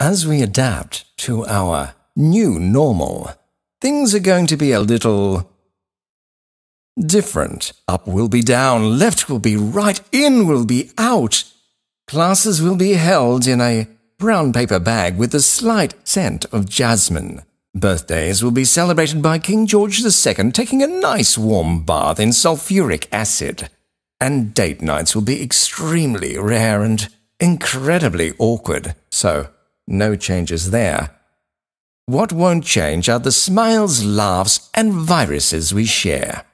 As we adapt to our new normal, things are going to be a little different. Up will be down, left will be right, in will be out. Classes will be held in a brown paper bag with a slight scent of jasmine. Birthdays will be celebrated by King George II taking a nice warm bath in sulfuric acid. And date nights will be extremely rare and incredibly awkward. So, no changes there. What won't change are the smiles, laughs, and viruses we share.